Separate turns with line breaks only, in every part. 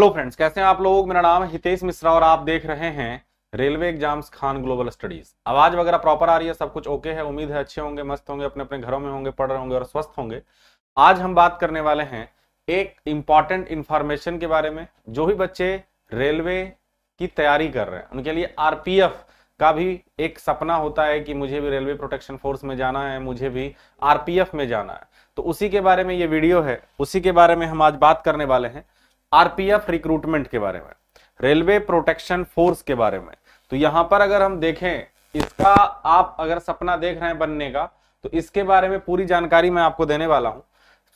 hello friends कैसे हैं आप लोग मेरा नाम है हितेश मिश्रा और आप देख रहे हैं railway exams Khan Global Studies आवाज वगैरह प्रॉपर आ रही है सब कुछ ओके है उम्मीद है अच्छे होंगे मस्त होंगे अपने अपने घरों में होंगे पढ़ रहे होंगे और स्वस्थ होंगे आज हम बात करने वाले हैं एक इम्पॉर्टेंट इंफॉर्मेशन के बारे में जो भी बच्चे रेलवे की तैयारी कर रहे हैं उनके लिए आर का भी एक सपना होता है कि मुझे भी रेलवे प्रोटेक्शन फोर्स में जाना है मुझे भी आर में जाना है तो उसी के बारे में ये वीडियो है उसी के बारे में हम आज बात करने वाले हैं आरपीएफ रिक्रूटमेंट के बारे में रेलवे प्रोटेक्शन फोर्स के बारे में तो यहां पर अगर हम देखें इसका आप अगर सपना देख रहे हैं बनने का तो इसके बारे में पूरी जानकारी मैं आपको देने वाला हूं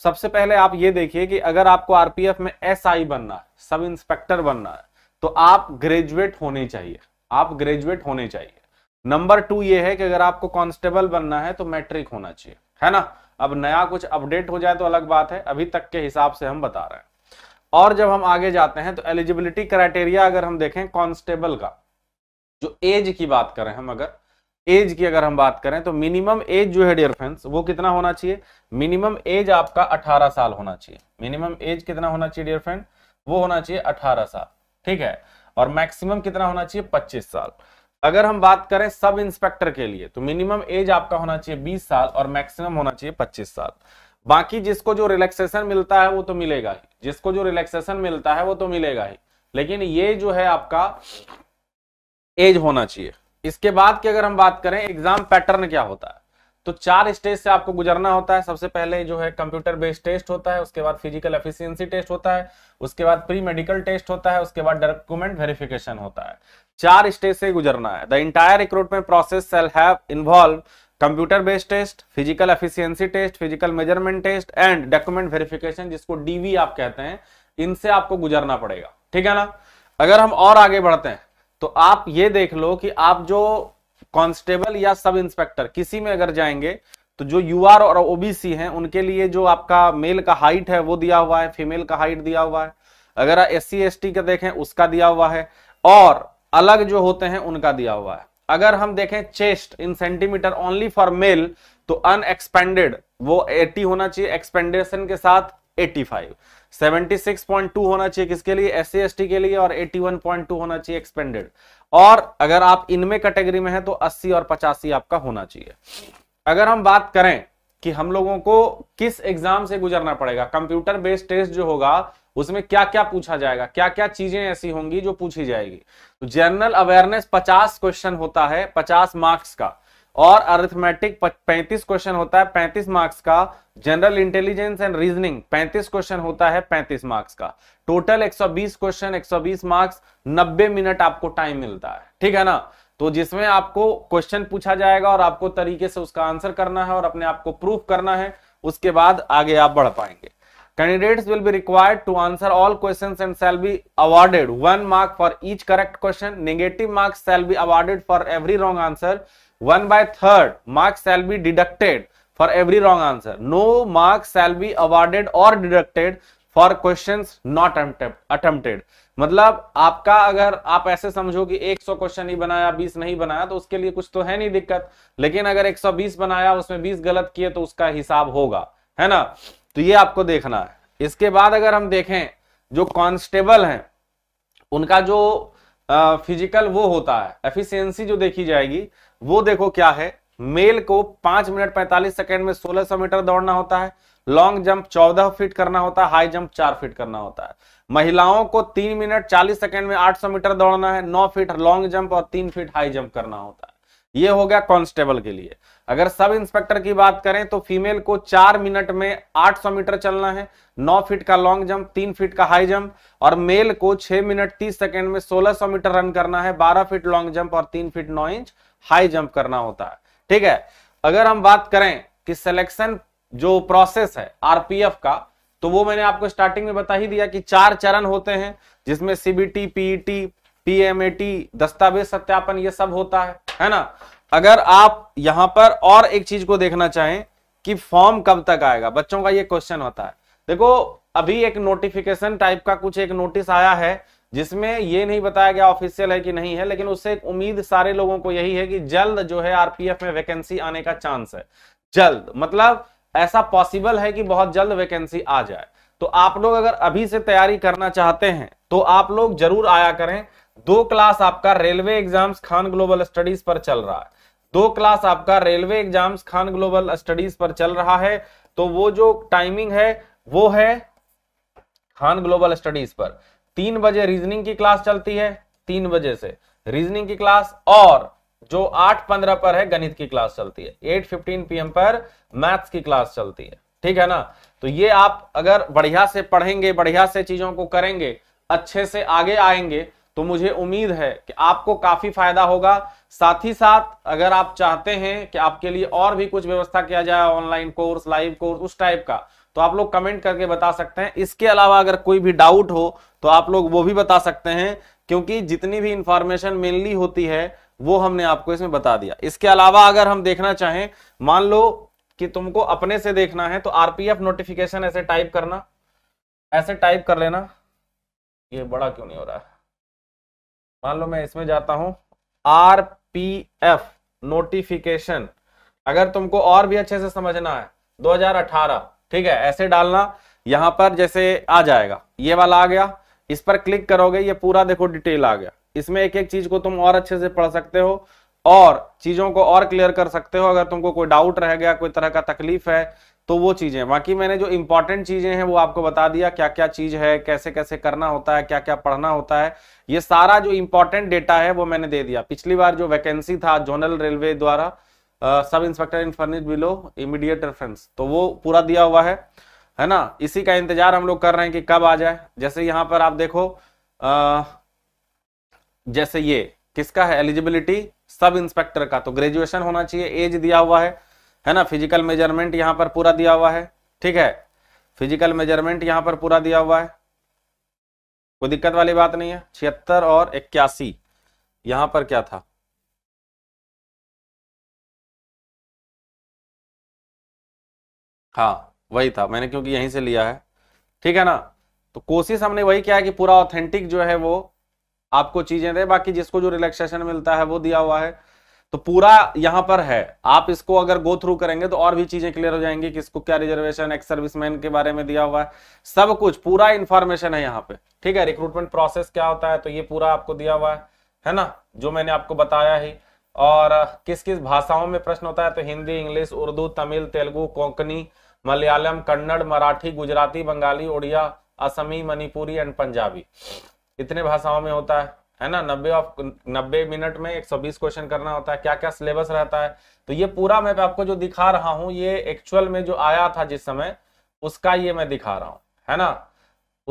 सबसे पहले आप ये देखिए कि अगर आपको आरपीएफ में एसआई बनना है सब इंस्पेक्टर बनना है तो आप ग्रेजुएट होने चाहिए आप ग्रेजुएट होने चाहिए नंबर टू ये है कि अगर आपको कांस्टेबल बनना है तो मैट्रिक होना चाहिए है ना अब नया कुछ अपडेट हो जाए तो अलग बात है अभी तक के हिसाब से हम बता रहे हैं और जब हम आगे जाते हैं तो एलिजिबिलिटी क्राइटेरिया अगर हम देखें कांस्टेबल का जो एज की बात करें हम अगर एज की अगर हम बात करें तो मिनिमम एज जो है डियर फ्रेंड्स वो कितना होना चाहिए मिनिमम एज आपका 18 साल होना चाहिए मिनिमम एज कितना होना चाहिए डियर फ्रेंड वो होना चाहिए 18 साल ठीक है और मैक्सिमम कितना होना चाहिए 25 साल अगर हम बात करें सब इंस्पेक्टर के लिए तो मिनिमम एज आपका होना चाहिए 20 साल और मैक्सिमम होना चाहिए 25 साल बाकी जिसको जो रिलैक्सेशन मिलता है वो तो मिलेगा ही जिसको जो रिलैक्सेशन मिलता है वो तो मिलेगा ही लेकिन ये जो है आपका एज होना चाहिए इसके बाद की अगर हम बात करें एग्जाम पैटर्न क्या होता है तो चार स्टेज से आपको गुजरना होता है सबसे पहले जो है कंप्यूटर बेस्ड टेस्ट होता है उसके बाद फिजिकल एफिशिएंसी टेस्ट होता है उसके बाद प्री मेडिकल टेस्ट होता है उसके बाद डॉक्यूमेंट वेरिफिकेशन होता है चार स्टेज से गुजरना है the entire recruitment process have involve computer based test physical efficiency test physical measurement test and document verification जिसको डीवी आप कहते हैं इनसे आपको गुजरना पड़ेगा ठीक है ना अगर हम और आगे बढ़ते हैं तो आप ये देख लो कि आप जो कांस्टेबल या सब इंस्पेक्टर किसी में अगर जाएंगे तो जो आर और ओबीसी हैं उनके लिए जो आपका मेल का हाइट है वो दिया हुआ है फीमेल का हाइट दिया हुआ है अगर एस सी एस टी का देखें उसका दिया हुआ है और अलग जो होते हैं उनका दिया हुआ है अगर हम देखें chest in centimetre only for male तो अनएक्सपेंडेड वो 80 होना चाहिए एक्सपेंडेशन के साथ 85 76.2 होना चाहिए किसके लिए एस सी के लिए और 81.2 होना चाहिए एक्सपेंडेड और अगर आप इनमें कैटेगरी में हैं तो 80 और 85 आपका होना चाहिए अगर हम बात करें कि हम लोगों को किस एग्जाम से गुजरना पड़ेगा कंप्यूटर बेस्ड टेस्ट जो होगा उसमें क्या क्या पूछा जाएगा क्या क्या चीजें ऐसी होंगी जो पूछी जाएगी तो जनरल अवेयरनेस 50 क्वेश्चन होता है 50 मार्क्स का और अरिथमेटिक 35 क्वेश्चन होता है 35 मार्क्स का general intelligence and reasoning 35 question होता है 35 मार्क्स का टोटल 120 क्वेश्चन 120 मार्क्स 90 मिनट आपको टाइम मिलता है ठीक है ना तो जिसमें आपको क्वेश्चन पूछा जाएगा और आपको तरीके से उसका आंसर करना है और अपने आप को प्रूफ करना है उसके बाद आगे आप बढ़ पाएंगे candidates will be required to answer all question and shall be awarded one mark for each correct question negative marks shall be awarded for every wrong answer one by third marks shall be deducted for every wrong answer no marks shall be awarded और deducted for question not attempted मतलब आपका अगर आप ऐसे समझो कि 100 question ही बनाया 20 नहीं बनाया तो उसके लिए कुछ तो है नहीं दिक्कत लेकिन अगर 120 बनाया उसमें 20 गलत किए तो उसका हिसाब होगा है ना तो ये आपको देखना है इसके बाद अगर हम देखें जो कांस्टेबल हैं उनका जो फिजिकल वो होता है एफिशियंसी जो देखी जाएगी वो देखो क्या है मेल को पांच मिनट पैंतालीस सेकेंड में सोलह सौ मीटर दौड़ना होता है लॉन्ग जंप चौदह फीट करना होता है हाई जंप चार फीट करना होता है महिलाओं को तीन मिनट चालीस सेकंड में आठ सौ मीटर दौड़ना है नौ फीट लॉन्ग जंप और तीन फीट हाई जंप करना होता है ये हो गया कांस्टेबल के लिए अगर सब इंस्पेक्टर की बात करें तो फीमेल को चार मिनट में 800 मीटर चलना है 9 फीट का लॉन्ग जंप 3 फीट का हाई जंप और मेल को 6 मिनट 30 सेकंड में 1600 मीटर रन करना है 12 फीट लॉन्ग जंप और 3 फीट 9 इंच हाई जंप करना होता है ठीक है अगर हम बात करें कि सिलेक्शन जो प्रोसेस है आरपीएफ का तो वो मैंने आपको स्टार्टिंग में बता ही दिया कि चार चरण होते हैं जिसमें सीबीटी पीईटी पीएमएटी दस्तावेज सत्यापन ये सब होता है है ना अगर आप यहां पर और एक चीज को देखना चाहें कि फॉर्म कब तक आएगा बच्चों का ये क्वेश्चन होता है देखो अभी एक नोटिफिकेशन टाइप का कुछ एक नोटिस आया है जिसमें ये नहीं बताया गया ऑफिशियल है कि नहीं है लेकिन उससे उम्मीद सारे लोगों को यही है कि जल्द जो है आरपीएफ में वैकेंसी आने का चांस है जल्द मतलब ऐसा पॉसिबल है कि बहुत जल्द वैकेंसी आ जाए तो आप लोग अगर अभी से तैयारी करना चाहते हैं तो आप लोग जरूर आया करें दो क्लास आपका railway exams Khan Global Studies पर चल रहा है दो क्लास आपका railway exams Khan Global Studies पर चल रहा है तो वो जो टाइमिंग है वो है खान ग्लोबल स्टडीज पर तीन बजे रीजनिंग की क्लास चलती है तीन बजे से रीजनिंग की क्लास और जो आठ पंद्रह पर है गणित की क्लास चलती है एट फिफ्टीन पीएम पर मैथ्स की क्लास चलती है ठीक है ना तो ये आप अगर बढ़िया से पढ़ेंगे बढ़िया से चीजों को करेंगे अच्छे से आगे आएंगे तो मुझे उम्मीद है कि आपको काफी फायदा होगा साथ ही साथ अगर आप चाहते हैं कि आपके लिए और भी कुछ व्यवस्था किया जाए ऑनलाइन कोर्स लाइव कोर्स उस टाइप का तो आप लोग कमेंट करके बता सकते हैं इसके अलावा अगर कोई भी डाउट हो तो आप लोग वो भी बता सकते हैं क्योंकि जितनी भी इंफॉर्मेशन मेनली होती है वो हमने आपको इसमें बता दिया इसके अलावा अगर हम देखना चाहें मान लो कि तुमको अपने से देखना है तो आरपीएफ नोटिफिकेशन ऐसे टाइप करना ऐसे टाइप कर लेना ये बड़ा क्यों नहीं हो रहा है मान लो मैं इसमें जाता हूं आर पी एफ नोटिफिकेशन अगर तुमको और भी अच्छे से समझना है 2018 ठीक है ऐसे डालना यहां पर जैसे आ जाएगा ये वाला आ गया इस पर क्लिक करोगे ये पूरा देखो डिटेल आ गया इसमें एक एक चीज को तुम और अच्छे से पढ़ सकते हो और चीजों को और क्लियर कर सकते हो अगर तुमको कोई डाउट रह गया कोई तरह का तकलीफ है तो वो चीजें बाकी मैंने जो इंपॉर्टेंट चीजें हैं वो आपको बता दिया क्या क्या चीज है कैसे कैसे करना होता है क्या क्या पढ़ना होता है ये सारा जो इंपॉर्टेंट डेटा है वो मैंने दे दिया पिछली बार जो वैकेंसी था जोनल रेलवे द्वारा सब इंस्पेक्टर इन फर्निश बिलो इमीडिएट रेफरेंस तो वो पूरा दिया हुआ है है ना इसी का इंतजार हम लोग कर रहे हैं कि कब आ जाए जैसे यहाँ पर आप देखो आ, जैसे ये किसका है एलिजिबिलिटी सब इंस्पेक्टर का तो ग्रेजुएशन होना चाहिए एज दिया हुआ है है ना फिजिकल मेजरमेंट यहाँ पर पूरा दिया हुआ है ठीक है फिजिकल मेजरमेंट यहां पर पूरा दिया हुआ है कोई दिक्कत वाली बात नहीं है छिहत्तर और इक्यासी यहां पर क्या था हाँ वही था मैंने क्योंकि यहीं से लिया है ठीक है ना तो कोशिश हमने वही किया है कि पूरा ऑथेंटिक जो है वो आपको चीजें दे बाकी जिसको जो रिलैक्सेशन मिलता है वो दिया हुआ है तो पूरा यहां पर है आप इसको अगर गो थ्रू करेंगे तो और भी चीजें क्लियर हो जाएंगी कि इसको क्या रिजर्वेशन एक्स सर्विसमैन के बारे में दिया हुआ है सब कुछ पूरा इंफॉर्मेशन है यहाँ पे ठीक है रिक्रूटमेंट प्रोसेस क्या होता है तो ये पूरा आपको दिया हुआ है है ना जो मैंने आपको बताया ही और किस किस भाषाओं में प्रश्न होता है तो हिंदी इंग्लिश उर्दू तमिल तेलुगु कोंकनी मलयालम कन्नड़ मराठी गुजराती बंगाली उड़िया असमी मणिपुरी एंड पंजाबी इतने भाषाओं में होता है है ना नब्बे ऑफ नब्बे मिनट में 120 क्वेश्चन करना होता है क्या क्या सिलेबस रहता है तो ये पूरा मैं आपको जो दिखा रहा हूँ ये एक्चुअल में जो आया था जिस समय उसका ये मैं दिखा रहा हूँ है ना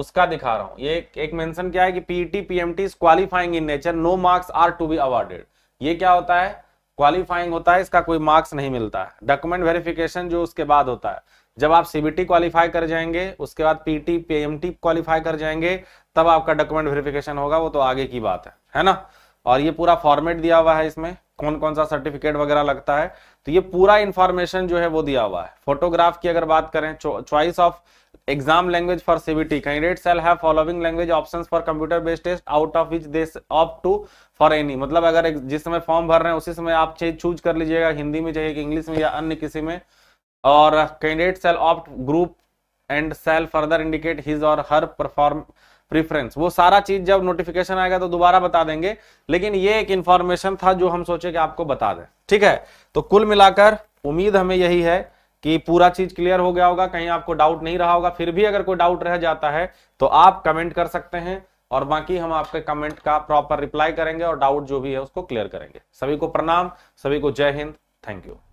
उसका दिखा रहा हूँ ये एक मेंशन क्या है कि P PMT T qualifying in nature no marks are to be awarded ये क्या होता है क्वालिफाइंग होता है इसका कोई मार्क्स नहीं मिलता है डॉक्यूमेंट वेरिफिकेशन जो उसके बाद होता है जब आप सीबीटी क्वालिफाई कर जाएंगे उसके बाद पीटी पीएमटी क्वालिफाई कर जाएंगे तब आपका डॉक्यूमेंट वेरिफिकेशन होगा वो तो आगे की बात है है ना और ये पूरा फॉर्मेट दिया हुआ है इसमें कौन कौन सा सर्टिफिकेट वगैरह लगता है तो ये पूरा इंफॉर्मेशन जो है वो दिया हुआ है फोटोग्राफ की अगर बात करें choice of exam language for CBT candidate shall है following language options for computer based test out of which देश ऑफ टू फॉर एनी मतलब अगर जिस समय फॉर्म भर रहे हैं उसी समय आप चूज कर लीजिएगा हिंदी में चाहिए कि इंग्लिश में या अन्य किसी में और candidate shall opt group and shall further indicate his or her perform preference वो सारा चीज जब नोटिफिकेशन आएगा तो दोबारा बता देंगे लेकिन ये एक इंफॉर्मेशन था जो हम सोचे कि आपको बता दें ठीक है तो कुल मिलाकर उम्मीद हमें यही है कि पूरा चीज क्लियर हो गया होगा कहीं आपको डाउट नहीं रहा होगा फिर भी अगर कोई डाउट रह जाता है तो आप कमेंट कर सकते हैं और बाकी हम आपके कमेंट का प्रॉपर रिप्लाई करेंगे और डाउट जो भी है उसको क्लियर करेंगे सभी को प्रणाम सभी को जय हिंद थैंक यू